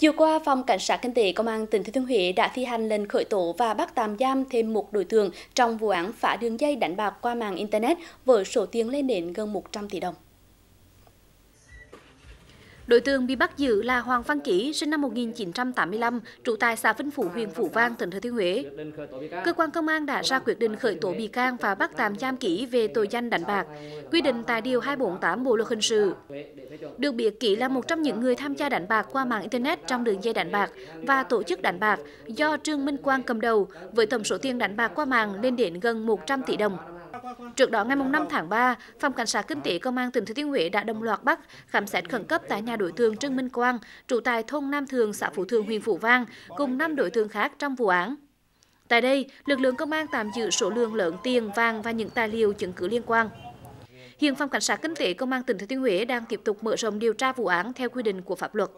Chiều qua, Phòng Cảnh sát Kinh tế Công an tỉnh Thừa Thiên Huế đã thi hành lệnh khởi tố và bắt tạm giam thêm một đối tượng trong vụ án phá đường dây đánh bạc qua mạng Internet với số tiền lên đến gần 100 tỷ đồng. Đối tượng bị bắt giữ là Hoàng Văn Ký, sinh năm 1985, trú tại xã Vinh Phú, huyện Phú Vang, tỉnh Thừa Thiên Huế. Cơ quan công an đã ra quyết định khởi tố bị can và bắt tạm giam Ký về tội danh đánh bạc, quy định tại điều 248 Bộ luật hình sự. Được biết Ký là một trong những người tham gia đánh bạc qua mạng internet trong đường dây đánh bạc và tổ chức đánh bạc do Trương Minh Quang cầm đầu với tổng số tiền đánh bạc qua mạng lên đến gần 100 tỷ đồng. Trước đó ngày 5 tháng 3, Phòng Cảnh sát Kinh tế Công an tỉnh Thừa Thiên Huế đã đồng loạt bắt, khám xét khẩn cấp tại nhà đối tượng Trương Minh Quang, trụ tại thôn Nam Thường, xã Phú Thường, huyện Phú Vang, cùng năm đối tượng khác trong vụ án. Tại đây, lực lượng công an tạm giữ số lượng lớn tiền, vàng và những tài liệu chứng cứ liên quan. Hiện Phòng Cảnh sát Kinh tế Công an tỉnh Thừa Thiên Huế đang tiếp tục mở rộng điều tra vụ án theo quy định của pháp luật.